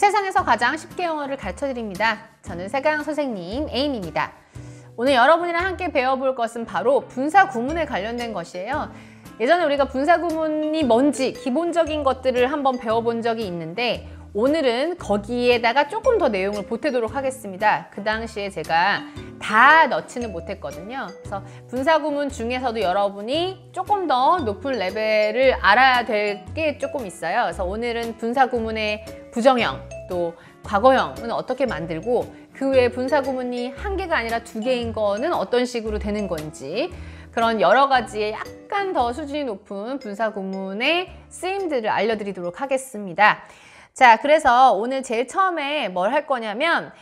세상에서 가장 쉽게 영어를 가르쳐드립니다. 저는 세강 선생님 에임입니다. 오늘 여러분이랑 함께 배워볼 것은 바로 분사구문에 관련된 것이에요. 예전에 우리가 분사구문이 뭔지 기본적인 것들을 한번 배워본 적이 있는데 오늘은 거기에다가 조금 더 내용을 보태도록 하겠습니다. 그 당시에 제가 다 넣지는 못했거든요. 그래서 분사구문 중에서도 여러분이 조금 더 높은 레벨을 알아야 될 게 조금 있어요. 그래서 오늘은 분사구문에 부정형, 또 과거형은 어떻게 만들고 그 외에 분사구문이 한 개가 아니라 두 개인 거는 어떤 식으로 되는 건지 그런 여러 가지의 약간 더 수준이 높은 분사구문의 쓰임들을 알려드리도록 하겠습니다. 자, 그래서 오늘 제일 처음에 뭘 할 거냐면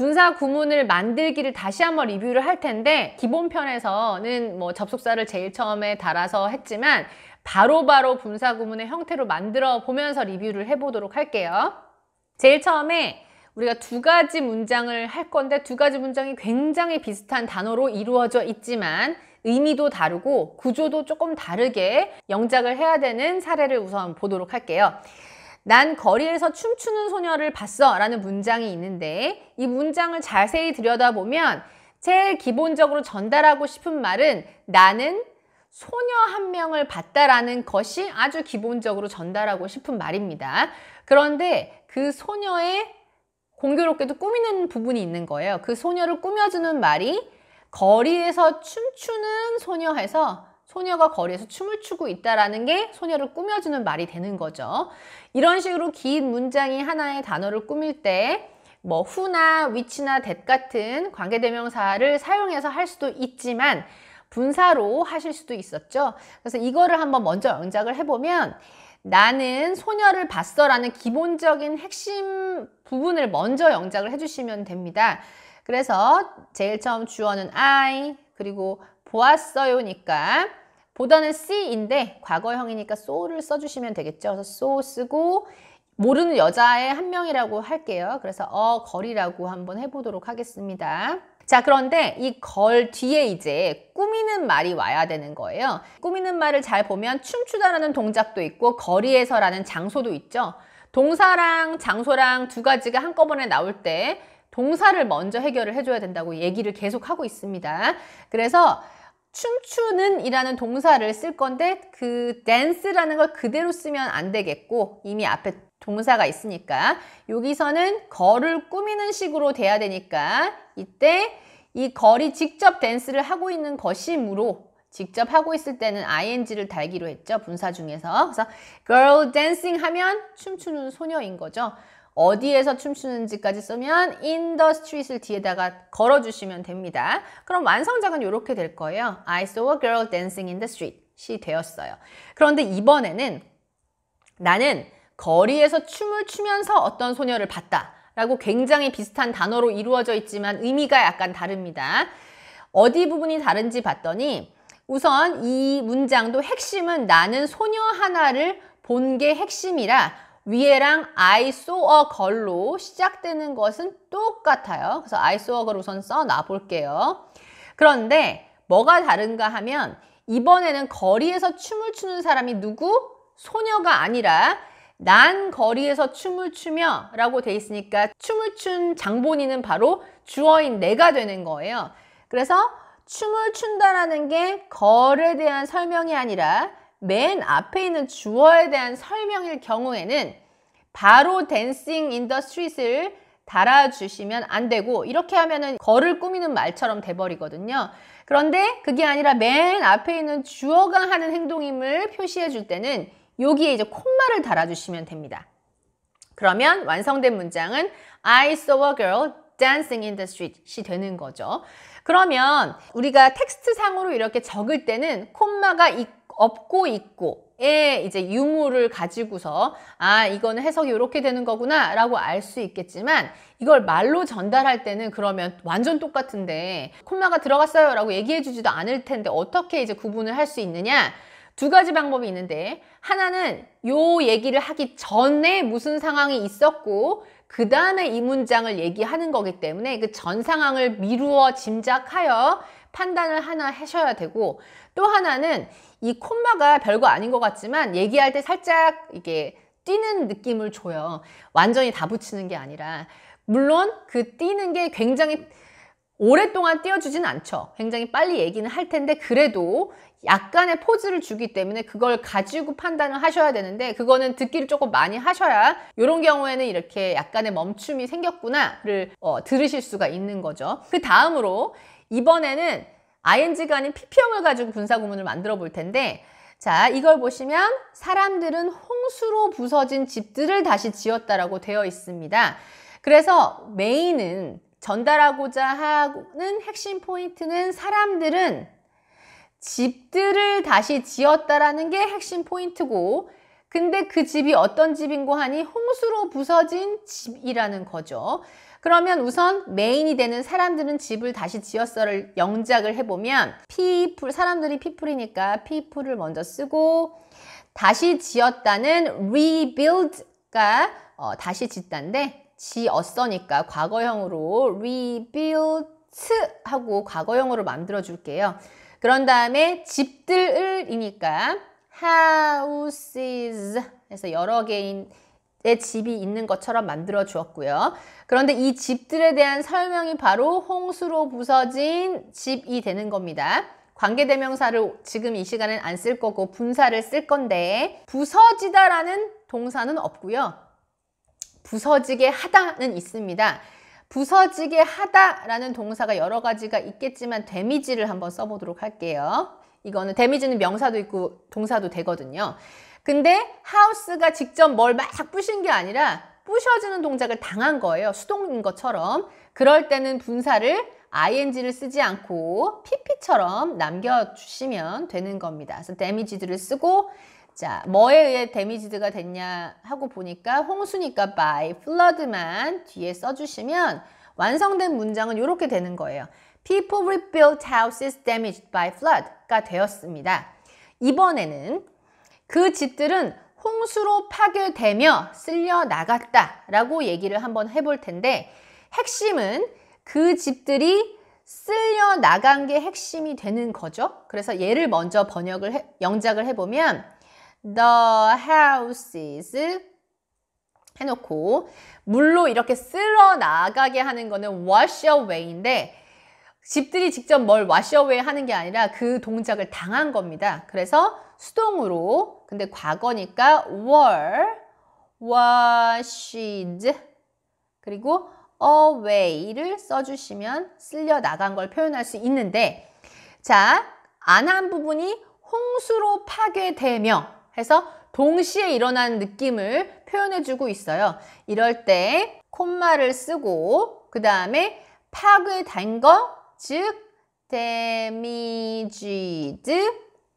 군사 구문을 만들기를 다시 한번 리뷰를 할 텐데 기본편에서는 뭐 접속사를 제일 처음에 달아서 했지만 바로바로 바로 분사 구문의 형태로 만들어 보면서 리뷰를 해보도록 할게요. 제일 처음에 우리가 두 가지 문장을 할 건데 두 가지 문장이 굉장히 비슷한 단어로 이루어져 있지만 의미도 다르고 구조도 조금 다르게 영작을 해야 되는 사례를 우선 보도록 할게요. 난 거리에서 춤추는 소녀를 봤어 라는 문장이 있는데 이 문장을 자세히 들여다보면 제일 기본적으로 전달하고 싶은 말은 나는 소녀 한 명을 봤다라는 것이 아주 기본적으로 전달하고 싶은 말입니다. 그런데 그 소녀의 공교롭게도 꾸미는 부분이 있는 거예요. 그 소녀를 꾸며주는 말이 거리에서 춤추는 소녀에서 소녀가 거리에서 춤을 추고 있다라는 게 소녀를 꾸며주는 말이 되는 거죠. 이런 식으로 긴 문장이 하나의 단어를 꾸밀 때 뭐 후나 위치나 댓 같은 관계대명사를 사용해서 할 수도 있지만 분사로 하실 수도 있었죠. 그래서 이거를 한번 먼저 영작을 해보면 나는 소녀를 봤어 라는 기본적인 핵심 부분을 먼저 영작을 해주시면 됩니다. 그래서 제일 처음 주어는 I 그리고 보았어요니까 보다는 C인데 과거형이니까 so를 써주시면 되겠죠. 그래서 so 쓰고 모르는 여자의 한 명이라고 할게요. 그래서 어 걸이라고 한번 해보도록 하겠습니다. 자 그런데 이 걸 뒤에 이제 꾸미는 말이 와야 되는 거예요. 꾸미는 말을 잘 보면 춤추다라는 동작도 있고 거리에서라는 장소도 있죠. 동사랑 장소랑 두 가지가 한꺼번에 나올 때 동사를 먼저 해결을 해줘야 된다고 얘기를 계속 하고 있습니다. 그래서 춤추는 이라는 동사를 쓸 건데 그 dance라는 걸 그대로 쓰면 안 되겠고 이미 앞에 동사가 있으니까 여기서는 거를 꾸미는 식으로 돼야 되니까 이때 이 거리 직접 댄스를 하고 있는 것이므로 직접 하고 있을 때는 ing를 달기로 했죠. 분사 중에서. 그래서 girl dancing 하면 춤추는 소녀인 거죠. 어디에서 춤추는지까지 쓰면 in the street을 뒤에다가 걸어주시면 됩니다. 그럼 완성작은 이렇게 될 거예요. I saw a girl dancing in the street. 시 되었어요. 그런데 이번에는 나는 거리에서 춤을 추면서 어떤 소녀를 봤다. 라고 굉장히 비슷한 단어로 이루어져 있지만 의미가 약간 다릅니다. 어디 부분이 다른지 봤더니 우선 이 문장도 핵심은 나는 소녀 하나를 본 게 핵심이라 위에랑 I saw a girl로 시작되는 것은 똑같아요. 그래서 I saw a girl 우선 써 놔 볼게요. 그런데 뭐가 다른가 하면 이번에는 거리에서 춤을 추는 사람이 누구? 소녀가 아니라 난 거리에서 춤을 추며 라고 돼 있으니까 춤을 춘 장본인은 바로 주어인 내가 되는 거예요. 그래서 춤을 춘다라는 게 걸에 대한 설명이 아니라 맨 앞에 있는 주어에 대한 설명일 경우에는 바로 댄싱 인더 스트릿을 달아주시면 안 되고 이렇게 하면은 거를 꾸미는 말처럼 돼버리거든요. 그런데 그게 아니라 맨 앞에 있는 주어가 하는 행동임을 표시해 줄 때는 여기에 이제 콤마를 달아주시면 됩니다. 그러면 완성된 문장은 I saw a girl dancing in the street이 되는 거죠. 그러면 우리가 텍스트상으로 이렇게 적을 때는 콤마가 있고 없고 있고에 이제 유무를 가지고서 아 이거는 해석이 이렇게 되는 거구나 라고 알 수 있겠지만 이걸 말로 전달할 때는 그러면 완전 똑같은데 콤마가 들어갔어요 라고 얘기해 주지도 않을 텐데 어떻게 이제 구분을 할 수 있느냐 두 가지 방법이 있는데 하나는 요 얘기를 하기 전에 무슨 상황이 있었고 그 다음에 이 문장을 얘기하는 거기 때문에 그 전 상황을 미루어 짐작하여 판단을 하나 하셔야 되고 또 하나는 이 콤마가 별거 아닌 것 같지만 얘기할 때 살짝 이게 뛰는 느낌을 줘요. 완전히 다 붙이는 게 아니라 물론 그 뛰는 게 굉장히 오랫동안 뛰어주진 않죠. 굉장히 빨리 얘기는 할 텐데 그래도 약간의 포즈를 주기 때문에 그걸 가지고 판단을 하셔야 되는데 그거는 듣기를 조금 많이 하셔야 이런 경우에는 이렇게 약간의 멈춤이 생겼구나를 어, 들으실 수가 있는 거죠. 그 다음으로 이번에는 ing가 아닌 pp형을 가지고 분사구문을 만들어 볼 텐데 자 이걸 보시면 사람들은 홍수로 부서진 집들을 다시 지었다라고 되어 있습니다. 그래서 메인은 전달하고자 하는 핵심 포인트는 사람들은 집들을 다시 지었다라는 게 핵심 포인트고 근데 그 집이 어떤 집인고 하니 홍수로 부서진 집이라는 거죠. 그러면 우선 메인이 되는 사람들은 집을 다시 지었어를 영작을 해보면 people, 사람들이 people이니까 people을 먼저 쓰고 다시 지었다는 rebuild가 어, 다시 짓다인데 지었어니까 과거형으로 rebuilt 하고 과거형으로 만들어 줄게요. 그런 다음에 집들을이니까 houses 해서 여러 개인 의 집이 있는 것처럼 만들어 주었고요. 그런데 이 집들에 대한 설명이 바로 홍수로 부서진 집이 되는 겁니다. 관계대명사를 지금 이 시간엔 안 쓸 거고 분사를 쓸 건데 부서지다라는 동사는 없고요. 부서지게 하다는 있습니다. 부서지게 하다라는 동사가 여러 가지가 있겠지만 데미지를 한번 써보도록 할게요. 이거는 데미지는 명사도 있고 동사도 되거든요. 근데 하우스가 직접 뭘 막 부신 게 아니라 부셔지는 동작을 당한 거예요. 수동인 것처럼. 그럴 때는 분사를 ing를 쓰지 않고 pp처럼 남겨주시면 되는 겁니다. 그래서 데미지드를 쓰고 자, 뭐에 의해 데미지드가 됐냐 하고 보니까 홍수니까 by flood만 뒤에 써주시면 완성된 문장은 이렇게 되는 거예요. People rebuilt houses damaged by flood가 되었습니다. 이번에는 그 집들은 홍수로 파괴되며 쓸려 나갔다 라고 얘기를 한번 해볼 텐데 핵심은 그 집들이 쓸려 나간 게 핵심이 되는 거죠. 그래서 얘를 먼저 번역을 해, 영작을 해보면 The houses 해놓고 물로 이렇게 쓸어 나가게 하는 거는 wash away인데 집들이 직접 뭘 와셔웨이 하는 게 아니라 그 동작을 당한 겁니다. 그래서 수동으로 근데 과거니까 were, washed 그리고 away를 써주시면 쓸려 나간 걸 표현할 수 있는데 자, 안 한 부분이 홍수로 파괴되며 해서 동시에 일어난 느낌을 표현해주고 있어요. 이럴 때 콤마를 쓰고 그 다음에 파괴된 거즉 damaged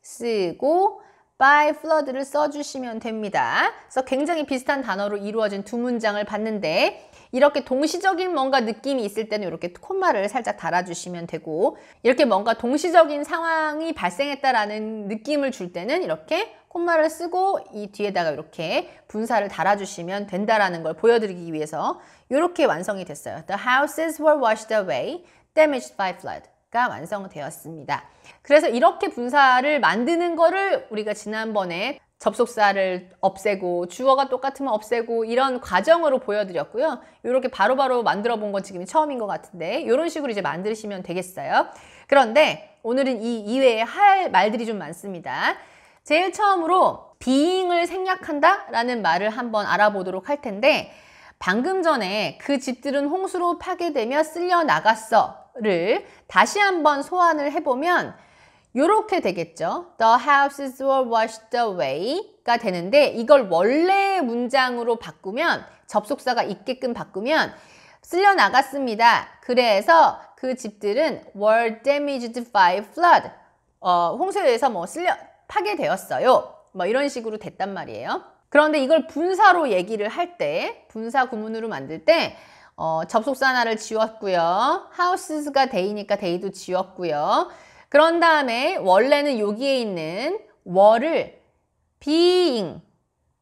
쓰고 by flood를 써주시면 됩니다. 그래서 굉장히 비슷한 단어로 이루어진 두 문장을 봤는데 이렇게 동시적인 뭔가 느낌이 있을 때는 이렇게 콤마를 살짝 달아주시면 되고 이렇게 뭔가 동시적인 상황이 발생했다라는 느낌을 줄 때는 이렇게 콤마를 쓰고 이 뒤에다가 이렇게 분사를 달아주시면 된다라는 걸 보여드리기 위해서 이렇게 완성이 됐어요. The houses were washed away. damaged by flood 가 완성되었습니다. 그래서 이렇게 분사를 만드는 거를 우리가 지난번에 접속사를 없애고 주어가 똑같으면 없애고 이런 과정으로 보여드렸고요. 이렇게 바로바로 만들어 본 건 지금 처음인 것 같은데 이런 식으로 이제 만드시면 되겠어요. 그런데 오늘은 이 이외에 할 말들이 좀 많습니다. 제일 처음으로 being을 생략한다 라는 말을 한번 알아보도록 할 텐데 방금 전에 그 집들은 홍수로 파괴되며 쓸려 나갔어 를 다시 한번 소환을 해보면 이렇게 되겠죠. The houses were washed away가 되는데 이걸 원래 문장으로 바꾸면 접속사가 있게끔 바꾸면 쓸려 나갔습니다. 그래서 그 집들은 were damaged by flood. 어, 홍수에서 해뭐 쓸려 파괴되었어요. 뭐 이런 식으로 됐단 말이에요. 그런데 이걸 분사로 얘기를 할 때, 분사 구문으로 만들 때 어, 접속사 하나를 지웠고요. 하우스가 데이니까 데이도 지웠고요. 그런 다음에 원래는 여기에 있는 월을 being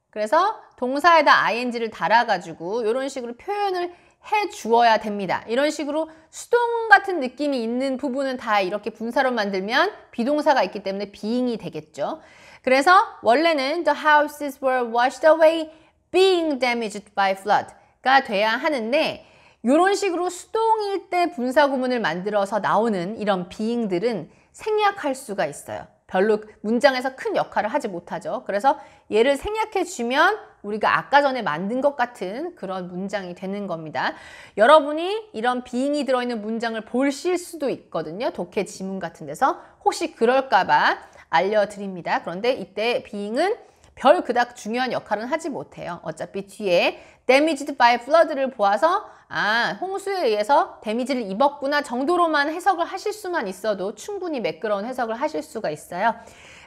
그래서 동사에다 ing를 달아가지고 이런 식으로 표현을 해 주어야 됩니다. 이런 식으로 수동 같은 느낌이 있는 부분은 다 이렇게 분사로 만들면 비동사가 있기 때문에 being이 되겠죠. 그래서 원래는 the houses were washed away being damaged by flood. 가 돼야 하는데 이런 식으로 수동일 때 분사구문을 만들어서 나오는 이런 비잉들은 생략할 수가 있어요. 별로 문장에서 큰 역할을 하지 못하죠. 그래서 얘를 생략해 주면 우리가 아까 전에 만든 것 같은 그런 문장이 되는 겁니다. 여러분이 이런 비잉이 들어있는 문장을 보실 수도 있거든요. 독해 지문 같은 데서 혹시 그럴까 봐 알려드립니다. 그런데 이때 비잉은 별 그닥 중요한 역할은 하지 못해요. 어차피 뒤에 damaged by flood를 보아서 아 홍수에 의해서 데미지를 입었구나 정도로만 해석을 하실 수만 있어도 충분히 매끄러운 해석을 하실 수가 있어요.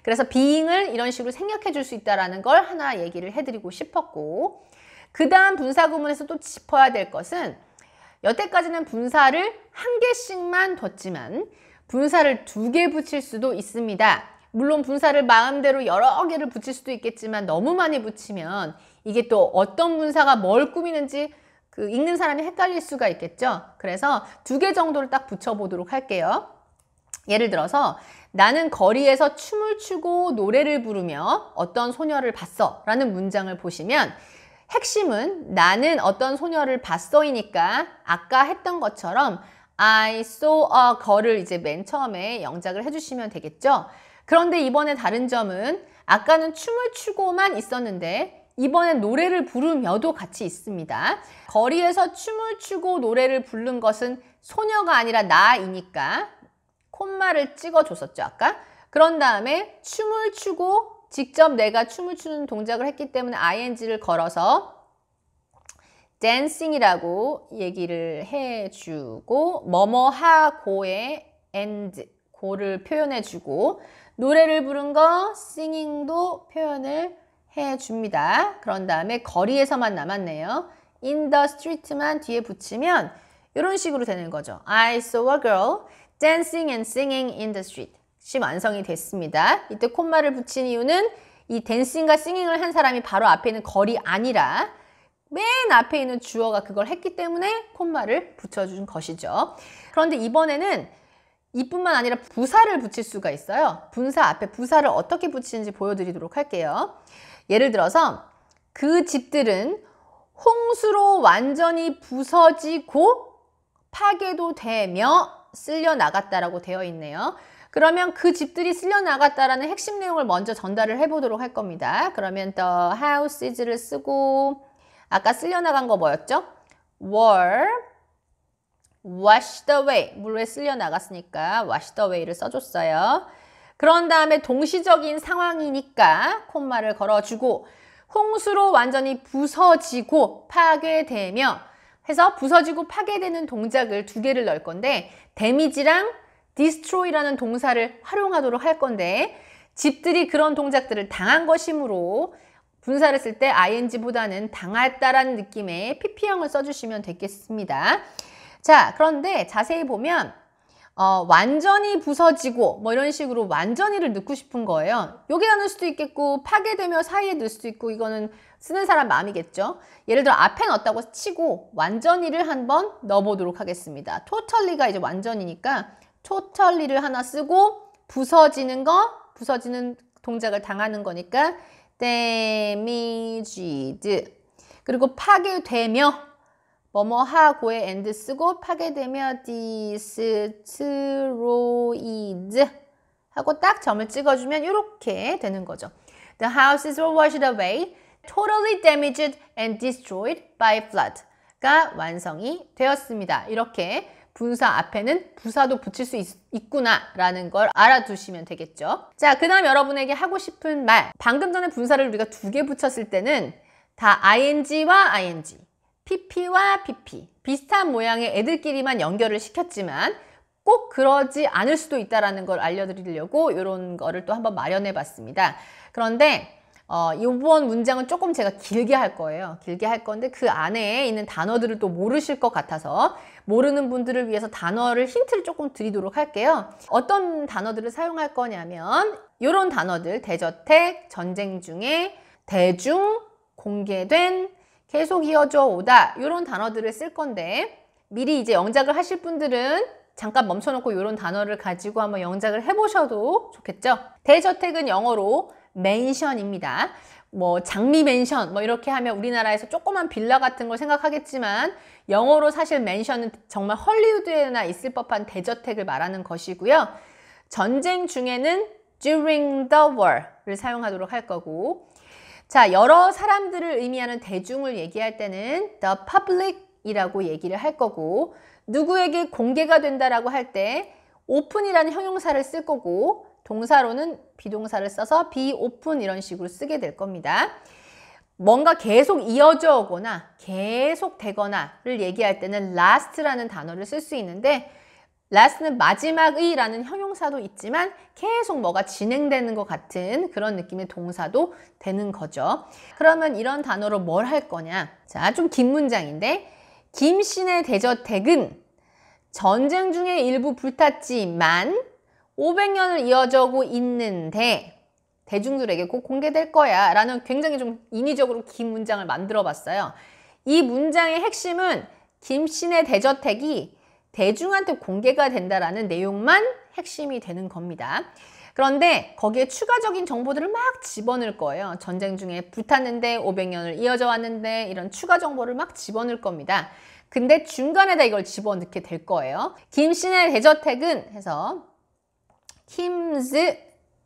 그래서 being을 이런 식으로 생략해 줄 수 있다는 걸 하나 얘기를 해드리고 싶었고 그 다음 분사구문에서 또 짚어야 될 것은 여태까지는 분사를 한 개씩만 뒀지만 분사를 두 개 붙일 수도 있습니다. 물론 분사를 마음대로 여러 개를 붙일 수도 있겠지만 너무 많이 붙이면 이게 또 어떤 분사가 뭘 꾸미는지 그 읽는 사람이 헷갈릴 수가 있겠죠. 그래서 두 개 정도를 딱 붙여보도록 할게요. 예를 들어서 나는 거리에서 춤을 추고 노래를 부르며 어떤 소녀를 봤어 라는 문장을 보시면 핵심은 나는 어떤 소녀를 봤어이니까 아까 했던 것처럼 I saw a girl을 이제 맨 처음에 영작을 해주시면 되겠죠. 그런데 이번에 다른 점은 아까는 춤을 추고만 있었는데 이번엔 노래를 부르며도 같이 있습니다. 거리에서 춤을 추고 노래를 부른 것은 소녀가 아니라 나이니까 콤마를 찍어줬었죠, 아까. 그런 다음에 춤을 추고 직접 내가 춤을 추는 동작을 했기 때문에 ing를 걸어서 dancing이라고 얘기를 해주고 뭐뭐하고의 end, 고를 표현해주고 노래를 부른 거 singing도 표현을 해줍니다. 그런 다음에 거리에서만 남았네요. in the street만 뒤에 붙이면 이런 식으로 되는 거죠. I saw a girl dancing and singing in the street. 시 완성이 됐습니다. 이때 콤마를 붙인 이유는 이 댄싱과 싱잉을 한 사람이 바로 앞에 있는 거리 아니라 맨 앞에 있는 주어가 그걸 했기 때문에 콤마를 붙여준 것이죠. 그런데 이번에는 이뿐만 아니라 부사를 붙일 수가 있어요. 분사 앞에 부사를 어떻게 붙이는지 보여드리도록 할게요. 예를 들어서 그 집들은 홍수로 완전히 부서지고 파괴도 되며 쓸려 나갔다라고 되어 있네요. 그러면 그 집들이 쓸려 나갔다라는 핵심 내용을 먼저 전달을 해보도록 할 겁니다. 그러면 the houses를 쓰고 아까 쓸려 나간 거 뭐였죠? were washed away. 물에 쓸려 나갔으니까 washed away를 써줬어요. 그런 다음에 동시적인 상황이니까 콤마를 걸어주고 홍수로 완전히 부서지고 파괴되며 해서 부서지고 파괴되는 동작을 두 개를 넣을 건데 데미지랑 destroy라는 동사를 활용하도록 할 건데 집들이 그런 동작들을 당한 것이므로 분사를 쓸 때 ing보다는 당했다라는 느낌의 pp형을 써주시면 되겠습니다. 자, 그런데 자세히 보면 어, 완전히 부서지고 뭐 이런 식으로 완전히를 넣고 싶은 거예요. 여기다 넣을 수도 있겠고 파괴되며 사이에 넣을 수도 있고 이거는 쓰는 사람 마음이겠죠. 예를 들어 앞에 넣었다고 치고 완전히를 한번 넣어보도록 하겠습니다. totally가 이제 완전이니까 totally를 하나 쓰고 부서지는 거 부서지는 동작을 당하는 거니까 damaged 그리고 파괴되며 뭐뭐하고의 and 쓰고 파괴되며 destroyed 하고 딱 점을 찍어주면 이렇게 되는 거죠. The houses were washed away, totally damaged and destroyed by flood가 완성이 되었습니다. 이렇게 분사 앞에는 부사도 붙일 수 있, 구나라는걸 알아두시면 되겠죠. 자, 그 다음 여러분에게 하고 싶은 말. 방금 전에 분사를 우리가 두 개 붙였을 때는 다 ing와 ing PP와 PP 비슷한 모양의 애들끼리만 연결을 시켰지만 꼭 그러지 않을 수도 있다는 걸 알려드리려고 이런 거를 또 한번 마련해 봤습니다. 그런데 어, 이번 문장은 조금 제가 길게 할 거예요. 길게 할 건데 그 안에 있는 단어들을 또 모르실 것 같아서 모르는 분들을 위해서 단어를 힌트를 조금 드리도록 할게요. 어떤 단어들을 사용할 거냐면 이런 단어들 대저택, 전쟁 중에, 대중, 공개된, 계속 이어져 오다 이런 단어들을 쓸 건데 미리 이제 영작을 하실 분들은 잠깐 멈춰놓고 이런 단어를 가지고 한번 영작을 해보셔도 좋겠죠. 대저택은 영어로 m a n i o n 입니다뭐 장미 맨션 뭐 이렇게 하면 우리나라에서 조그만 빌라 같은 걸 생각하겠지만 영어로 사실 맨션은 정말 헐리우드에나 있을 법한 대저택을 말하는 것이고요. 전쟁 중에는 during the war를 사용하도록 할 거고 자, 여러 사람들을 의미하는 대중을 얘기할 때는 the public 이라고 얘기를 할 거고 누구에게 공개가 된다라고 할 때 open이라는 형용사를 쓸 거고 동사로는 비동사를 써서 be open 이런 식으로 쓰게 될 겁니다. 뭔가 계속 이어져 오거나 계속 되거나를 얘기할 때는 last라는 단어를 쓸 수 있는데 last는 마지막의라는 형용사도 있지만 계속 뭐가 진행되는 것 같은 그런 느낌의 동사도 되는 거죠. 그러면 이런 단어로 뭘 할 거냐? 자, 좀 긴 문장인데 김신의 대저택은 전쟁 중에 일부 불탔지만 500년을 이어져고 있는데 대중들에게 꼭 공개될 거야 라는 굉장히 좀 인위적으로 긴 문장을 만들어 봤어요. 이 문장의 핵심은 김신의 대저택이 대중한테 공개가 된다라는 내용만 핵심이 되는 겁니다. 그런데 거기에 추가적인 정보들을 막 집어넣을 거예요. 전쟁 중에 붙었는데 500년을 이어져 왔는데 이런 추가 정보를 막 집어넣을 겁니다. 근데 중간에다 이걸 집어넣게 될 거예요. 김신네 대저택은 해서 킴즈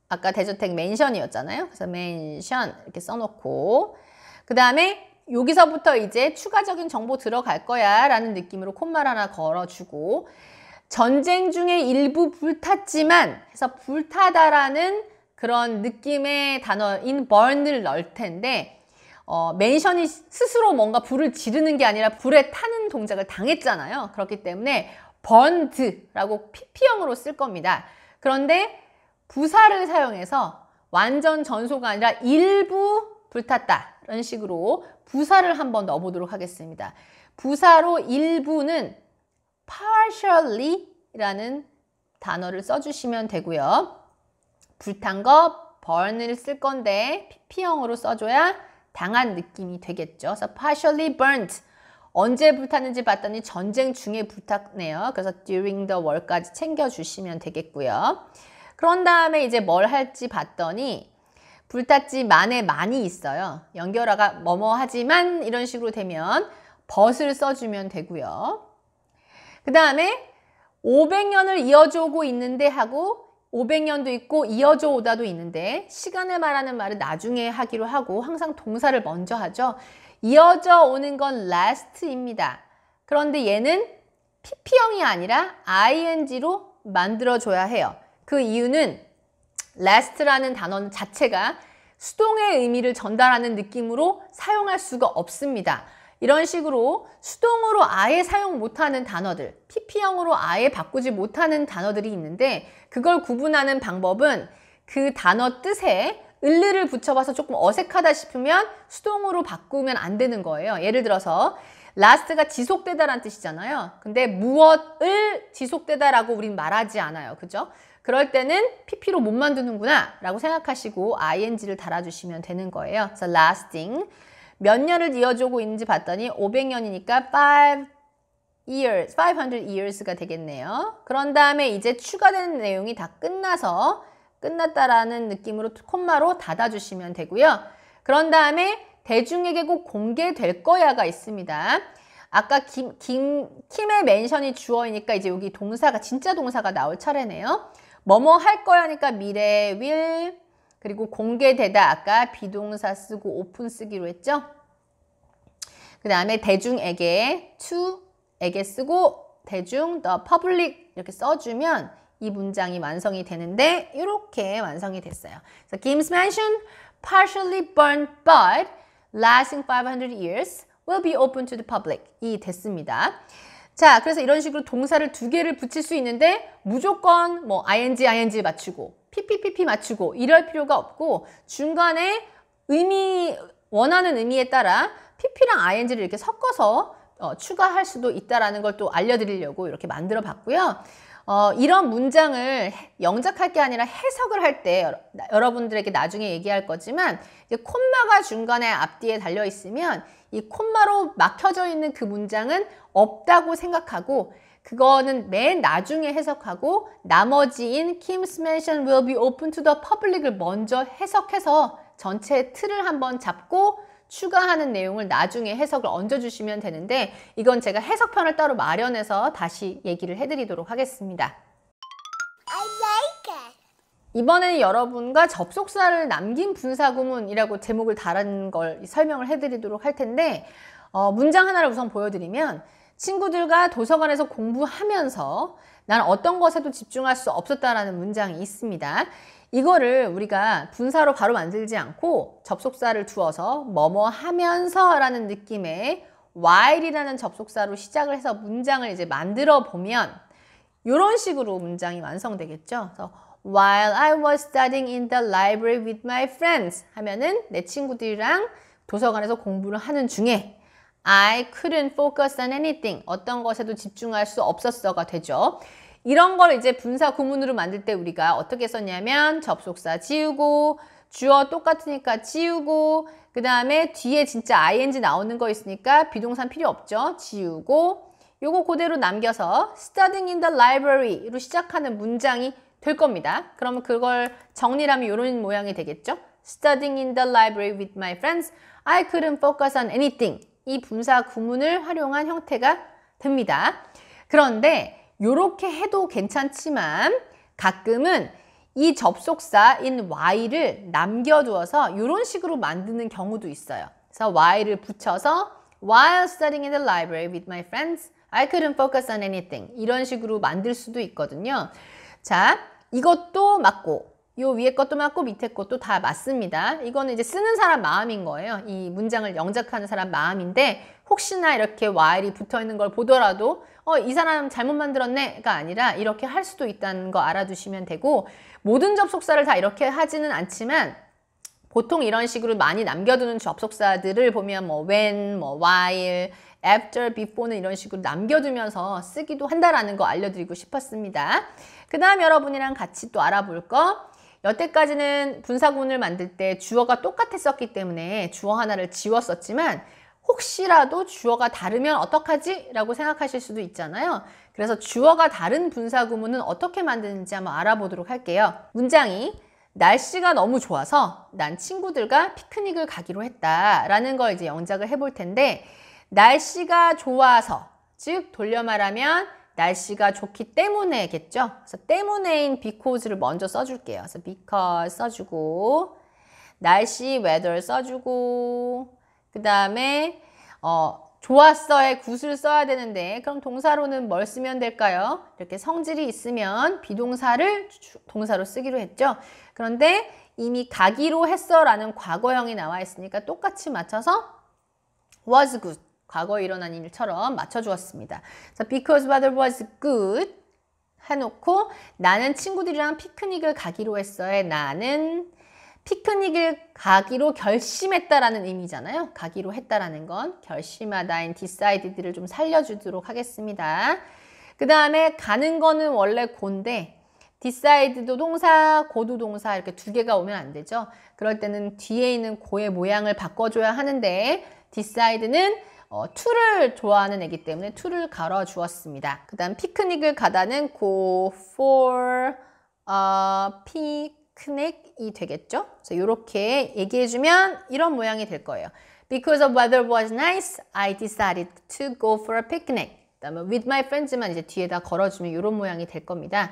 아까 대저택 맨션이었잖아요. 그래서 맨션 이렇게 써놓고 그 다음에 여기서부터 이제 추가적인 정보 들어갈 거야 라는 느낌으로 콤말 하나 걸어주고 전쟁 중에 일부 불탔지만 해서 불타다라는 그런 느낌의 단어인 burn을 넣을 텐데 어, 멘션이 스스로 뭔가 불을 지르는 게 아니라 불에 타는 동작을 당했잖아요. 그렇기 때문에 burned라고 PP형으로 쓸 겁니다. 그런데 부사를 사용해서 완전 전소가 아니라 일부 불탔다 이런 식으로 부사를 한번 넣어보도록 하겠습니다. 부사로 일부는 partially 라는 단어를 써주시면 되고요. 불탄 거, burn을 쓸 건데 PP형으로 써줘야 당한 느낌이 되겠죠. 그래서 partially burnt. 언제 불탔는지 봤더니 전쟁 중에 불탔네요. 그래서 during the war까지 챙겨주시면 되겠고요. 그런 다음에 이제 뭘 할지 봤더니 불타지 만에 많이 있어요. 연결어가 뭐 뭐하지만 이런 식으로 되면 벗을 써주면 되고요. 그 다음에 500년을 이어져 오고 있는데 하고 500년도 있고 이어져 오다도 있는데 시간을 말하는 말은 나중에 하기로 하고 항상 동사를 먼저 하죠. 이어져 오는 건 last입니다. 그런데 얘는 pp형이 아니라 ing로 만들어줘야 해요. 그 이유는 last라는 단어 자체가 수동의 의미를 전달하는 느낌으로 사용할 수가 없습니다. 이런 식으로 수동으로 아예 사용 못하는 단어들, PP형으로 아예 바꾸지 못하는 단어들이 있는데 그걸 구분하는 방법은 그 단어 뜻에 을르를 붙여봐서 조금 어색하다 싶으면 수동으로 바꾸면 안 되는 거예요. 예를 들어서 last가 지속되다는 뜻이잖아요. 근데 무엇을 지속되다라고 우린 말하지 않아요. 그죠? 그럴 때는 PP로 못 만드는구나 라고 생각하시고 ing를 달아주시면 되는 거예요. 그래서 lasting 몇 년을 이어주고 있는지 봤더니 500년이니까 5 years, 500 years가 되겠네요. 그런 다음에 이제 추가되는 내용이 다 끝나서 끝났다라는 느낌으로 콤마로 닫아주시면 되고요. 그런 다음에 대중에게 꼭 공개될 거야가 있습니다. 아까 김, 김, 킴의 멘션이 주어이니까 이제 여기 동사가 진짜 동사가 나올 차례네요. 뭐뭐 할 거야니까 미래 will 그리고 공개되다 아까 비동사 쓰고 오픈 쓰기로 했죠. 그 다음에 대중에게 to에게 쓰고 대중 the public 이렇게 써주면 이 문장이 완성이 되는데 이렇게 완성이 됐어요. So Kim's mansion partially burned but lasting 500 years will be open to the public 이 됐습니다. 자, 그래서 이런 식으로 동사를 두 개를 붙일 수 있는데 무조건 뭐 ing, ing 맞추고 pppp 맞추고 이럴 필요가 없고 중간에 의미 원하는 의미에 따라 pp랑 ing를 이렇게 섞어서 어, 추가할 수도 있다라는 걸 또 알려드리려고 이렇게 만들어 봤고요. 어, 이런 문장을 영작할 게 아니라 해석을 할 때 여러분들에게 나중에 얘기할 거지만 콤마가 중간에 앞뒤에 달려 있으면 이 콤마로 막혀져 있는 그 문장은 없다고 생각하고 그거는 맨 나중에 해석하고 나머지인 Kim's Mansion will be open to the public을 먼저 해석해서 전체 틀을 한번 잡고 추가하는 내용을 나중에 해석을 얹어주시면 되는데 이건 제가 해석편을 따로 마련해서 다시 얘기를 해드리도록 하겠습니다. 이번에는 여러분과 접속사를 남긴 분사구문이라고 제목을 다른 걸 설명을 해드리도록 할 텐데 어, 문장 하나를 우선 보여드리면 친구들과 도서관에서 공부하면서 난 어떤 것에도 집중할 수 없었다라는 문장이 있습니다. 이거를 우리가 분사로 바로 만들지 않고 접속사를 두어서 뭐뭐 하면서 라는 느낌의 while이라는 접속사로 시작을 해서 문장을 이제 만들어 보면 이런 식으로 문장이 완성되겠죠. 그래서 While I was studying in the library with my friends 하면은 내 친구들이랑 도서관에서 공부를 하는 중에 I couldn't focus on anything 어떤 것에도 집중할 수 없었어가 되죠. 이런 걸 이제 분사 구문으로 만들 때 우리가 어떻게 썼냐면 접속사 지우고 주어 똑같으니까 지우고 그 다음에 뒤에 진짜 ing 나오는 거 있으니까 비동산 필요 없죠. 지우고 요거 그대로 남겨서 studying in the library로 시작하는 문장이 될 겁니다. 그러면 그걸 정리하면 이런 모양이 되겠죠. Studying in the library with my friends. I couldn't focus on anything. 이 분사 구문을 활용한 형태가 됩니다. 그런데 이렇게 해도 괜찮지만 가끔은 이 접속사인 y를 남겨두어서 이런 식으로 만드는 경우도 있어요. 그래서 y를 붙여서 while studying in the library with my friends, I couldn't focus on anything. 이런 식으로 만들 수도 있거든요. 자, 이것도 맞고 요 위에 것도 맞고 밑에 것도 다 맞습니다. 이거는 이제 쓰는 사람 마음인 거예요. 이 문장을 영작하는 사람 마음인데 혹시나 이렇게 while이 붙어 있는 걸 보더라도 어, 이 사람 잘못 만들었네가 아니라 이렇게 할 수도 있다는 거 알아두시면 되고 모든 접속사를 다 이렇게 하지는 않지만 보통 이런 식으로 많이 남겨두는 접속사들을 보면 뭐 when, 뭐 while, after, before는 이런 식으로 남겨두면서 쓰기도 한다라는 거 알려드리고 싶었습니다. 그 다음 여러분이랑 같이 또 알아볼 거 여태까지는 분사구문을 만들 때 주어가 똑같았었기 때문에 주어 하나를 지웠었지만 혹시라도 주어가 다르면 어떡하지? 라고 생각하실 수도 있잖아요. 그래서 주어가 다른 분사구문은 어떻게 만드는지 한번 알아보도록 할게요. 문장이 날씨가 너무 좋아서 난 친구들과 피크닉을 가기로 했다라는 걸 이제 영작을 해 볼 텐데 날씨가 좋아서 즉 돌려 말하면 날씨가 좋기 때문에겠죠. 그래서 때문에인 because를 먼저 써줄게요. 그래서 because 써주고 날씨 weather 써주고 그 다음에 어, 좋았어의 구슬 써야 되는데 그럼 동사로는 뭘 쓰면 될까요? 이렇게 성질이 있으면 비동사를 동사로 쓰기로 했죠. 그런데 이미 가기로 했어라는 과거형이 나와 있으니까 똑같이 맞춰서 was good 과거에 일어난 일처럼 맞춰주었습니다. 자, because weather was good 해놓고 나는 친구들이랑 피크닉을 가기로 했어요. 나는 피크닉을 가기로 결심했다라는 의미잖아요. 가기로 했다라는 건 결심하다인 decided를 좀 살려주도록 하겠습니다. 그 다음에 가는 거는 원래 곤데 decide도 동사, 고도 동사 이렇게 두 개가 오면 안 되죠. 그럴 때는 뒤에 있는 고의 모양을 바꿔줘야 하는데 decide는 어, 툴을 좋아하는 애기 때문에 툴을 갈아 주었습니다. 그 다음 피크닉을 가다는 go for a 어, picnic이 되겠죠? 그래서 이렇게 얘기해주면 이런 모양이 될 거예요. Because the weather was nice, I decided to go for a picnic. 그다음에 with my friends만 이제 뒤에다 걸어주면 이런 모양이 될 겁니다.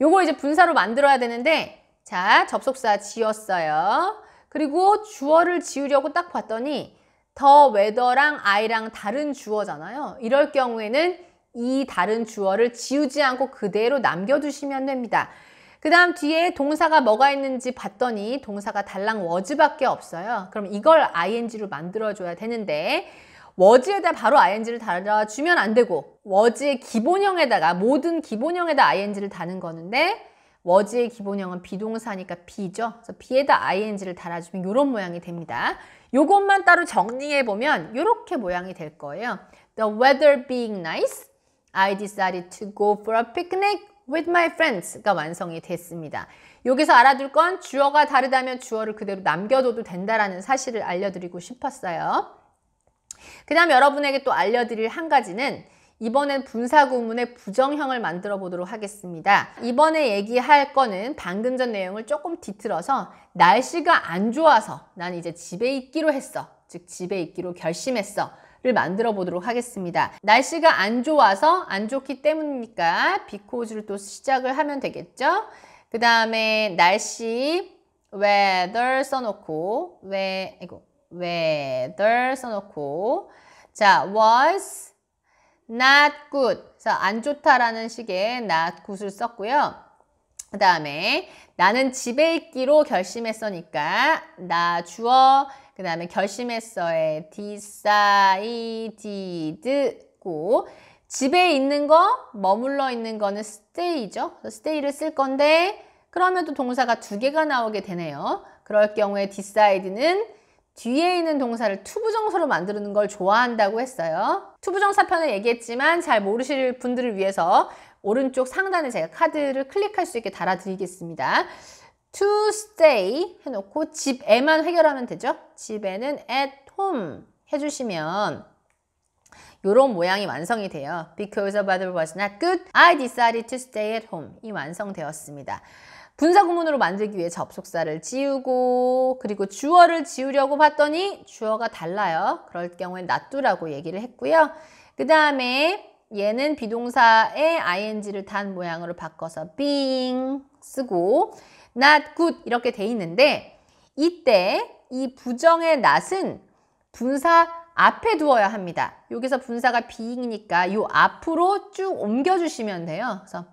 요걸 이제 분사로 만들어야 되는데 자 접속사 지었어요. 그리고 주어를 지우려고딱 봤더니 더 웨더랑 아이랑 다른 주어잖아요. 이럴 경우에는 이 다른 주어를 지우지 않고 그대로 남겨두시면 됩니다. 그 다음 뒤에 동사가 뭐가 있는지 봤더니 동사가 달랑 워즈밖에 없어요. 그럼 이걸 ing로 만들어줘야 되는데 워즈에다 바로 ing를 달아주면 안 되고 워즈의 기본형에다가 모든 기본형에다 ing를 다는 거는데 워즈의 기본형은 비동사니까 비죠. 그래서 비에다 ing를 달아주면 이런 모양이 됩니다. 요것만 따로 정리해보면 이렇게 모양이 될 거예요. The weather being nice, I decided to go for a picnic with my friends가 완성이 됐습니다. 여기서 알아둘 건 주어가 다르다면 주어를 그대로 남겨둬도 된다라는 사실을 알려드리고 싶었어요. 그 다음 여러분에게 또 알려드릴 한 가지는 이번엔 분사구문의 부정형을 만들어 보도록 하겠습니다. 이번에 얘기할 거는 방금 전 내용을 조금 뒤틀어서 날씨가 안 좋아서 난 이제 집에 있기로 했어. 즉 집에 있기로 결심했어. 를 만들어 보도록 하겠습니다. 날씨가 안 좋아서 안 좋기 때문이니까 비코즈를 또 시작을 하면 되겠죠. 그 다음에 날씨 weather 써놓고 왜 이거 weather 써놓고 자 was not good. 그래서 안 좋다라는 식의 not good을 썼고요. 그 다음에 나는 집에 있기로 결심했으니까 나 주어 그 다음에 결심했어의 decided고 집에 있는 거 머물러 있는 거는 stay죠. stay를 쓸 건데 그러면 또 동사가 두 개가 나오게 되네요. 그럴 경우에 decide는 뒤에 있는 동사를 투부정사로 만드는 걸 좋아한다고 했어요. 투부정사 편을 얘기했지만 잘 모르실 분들을 위해서 오른쪽 상단에 제가 카드를 클릭할 수 있게 달아드리겠습니다. to stay 해놓고 집에만 해결하면 되죠. 집에는 at home 해주시면 요런 모양이 완성이 돼요. Because the weather was not good, I decided to stay at home. 이 완성되었습니다. 분사구문으로 만들기 위해 접속사를 지우고 그리고 주어를 지우려고 봤더니 주어가 달라요. 그럴 경우엔 놔두라고 얘기를 했고요. 그 다음에 얘는 비동사의 ing를 단 모양으로 바꿔서 being 쓰고 not good 이렇게 돼 있는데 이때 이 부정의 not은 분사 앞에 두어야 합니다. 여기서 분사가 being이니까 요 앞으로 쭉 옮겨주시면 돼요. 그래서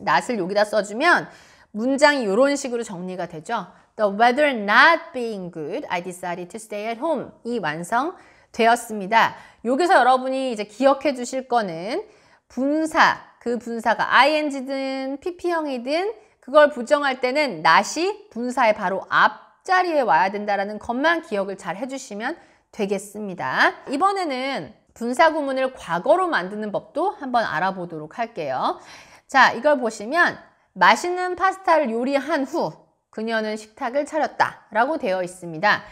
not을 여기다 써주면 문장이 이런 식으로 정리가 되죠. The weather not being good, I decided to stay at home. 이 완성되었습니다. 여기서 여러분이 이제 기억해 주실 거는 분사, 그 분사가 ing든 pp형이든 그걸 부정할 때는 not이 분사의 바로 앞자리에 와야 된다는 것만 기억을 잘 해주시면 되겠습니다. 이번에는 분사 구문을 과거로 만드는 법도 한번 알아보도록 할게요. 자, 이걸 보시면 맛있는 파스타를 요리한 후 그녀는 식탁을 차렸다 라고 되어 있습니다.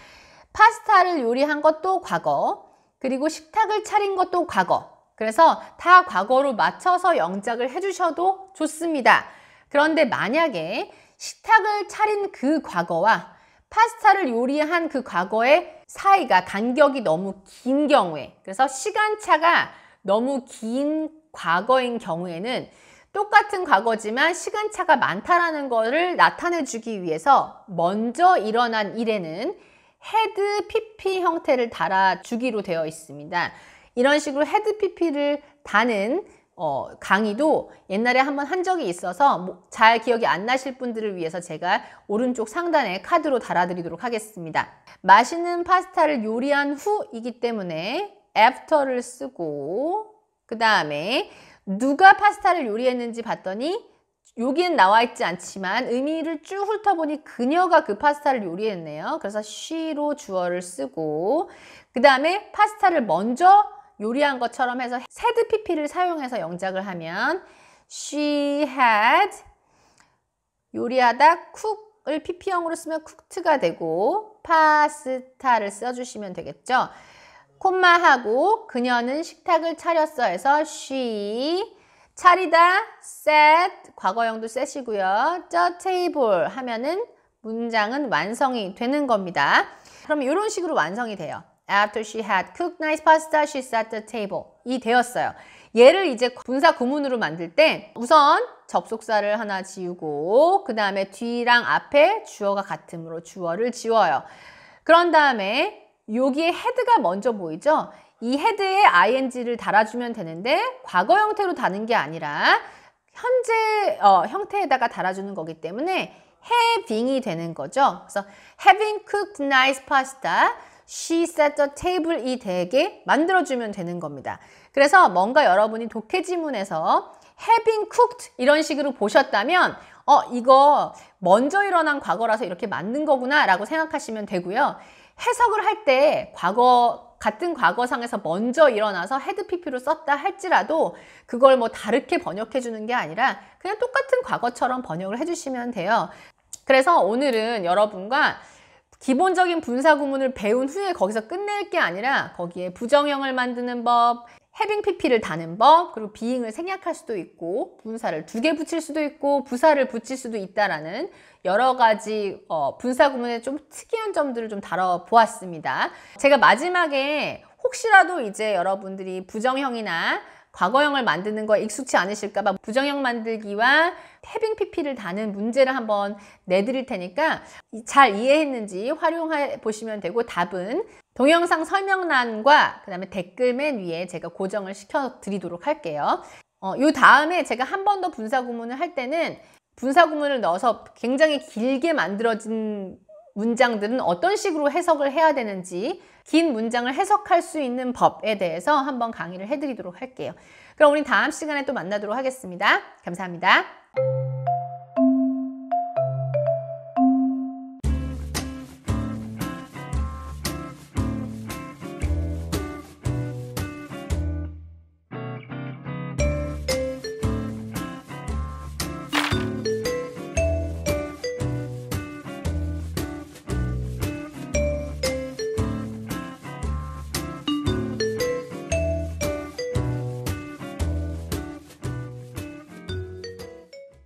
파스타를 요리한 것도 과거, 그리고 식탁을 차린 것도 과거. 그래서 다 과거로 맞춰서 영작을 해주셔도 좋습니다. 그런데 만약에 식탁을 차린 그 과거와 파스타를 요리한 그 과거의 사이가 간격이 너무 긴 경우에 그래서 시간차가 너무 긴 과거인 경우에는 똑같은 과거지만 시간차가 많다라는 것을 나타내 주기 위해서 먼저 일어난 일에는 헤드 PP 형태를 달아주기로 되어 있습니다. 이런 식으로 헤드 PP를 다는 어, 강의도 옛날에 한번 한 적이 있어서 뭐 잘 기억이 안 나실 분들을 위해서 제가 오른쪽 상단에 카드로 달아드리도록 하겠습니다. 맛있는 파스타를 요리한 후이기 때문에 after를 쓰고 그 다음에 누가 파스타를 요리했는지 봤더니 여기는 나와 있지 않지만 의미를 쭉 훑어보니 그녀가 그 파스타를 요리했네요. 그래서 she로 주어를 쓰고 그 다음에 파스타를 먼저 요리한 것처럼 해서 said pp를 사용해서 영작을 하면 she had 요리하다 cook을 pp형으로 쓰면 cooked 가 되고 파스타를 써주시면 되겠죠. 콤마하고 그녀는 식탁을 차렸어 해서 she 차리다 set 과거형도 set이고요. the table 하면은 문장은 완성이 되는 겁니다. 그럼 이런 식으로 완성이 돼요. After she had cooked nice pasta, she set the table. 이 되었어요. 얘를 이제 분사 구문으로 만들 때 우선 접속사를 하나 지우고 그 다음에 뒤랑 앞에 주어가 같으므로 주어를 지워요. 그런 다음에 여기에 헤드가 먼저 보이죠? 이 헤드에 ing를 달아주면 되는데 과거 형태로 다는 게 아니라 현재 어, 형태에다가 달아주는 거기 때문에 having이 되는 거죠. 그래서 having cooked nice pasta, she set the table 이 대게 만들어주면 되는 겁니다. 그래서 뭔가 여러분이 독해 지문에서 having cooked 이런 식으로 보셨다면 어 이거 먼저 일어난 과거라서 이렇게 만든 거구나 라고 생각하시면 되고요. 해석을 할 때 과거 같은 과거상에서 먼저 일어나서 헤드 PP로 썼다 할지라도 그걸 뭐 다르게 번역해 주는 게 아니라 그냥 똑같은 과거처럼 번역을 해 주시면 돼요. 그래서 오늘은 여러분과 기본적인 분사 구문을 배운 후에 거기서 끝낼 게 아니라 거기에 부정형을 만드는 법, h 빙 v i pp를 다는 법, 그리고 비 e 을 생략할 수도 있고 분사를 두 개 붙일 수도 있고 부사를 붙일 수도 있다라는 여러 가지 어, 분사 구문의 좀 특이한 점들을 좀 다뤄보았습니다. 제가 마지막에 혹시라도 이제 여러분들이 부정형이나 과거형을 만드는 거 익숙치 않으실까봐 부정형 만들기와 태빙 PP를 다는 문제를 한번 내드릴 테니까 잘 이해했는지 활용해 보시면 되고 답은 동영상 설명란과 그 다음에 댓글 맨 위에 제가 고정을 시켜 드리도록 할게요. 어, 요 다음에 제가 한 번 더 분사 구문을 할 때는 분사구문을 넣어서 굉장히 길게 만들어진 문장들은 어떤 식으로 해석을 해야 되는지 긴 문장을 해석할 수 있는 법에 대해서 한번 강의를 해드리도록 할게요. 그럼 우리 다음 시간에 또 만나도록 하겠습니다. 감사합니다.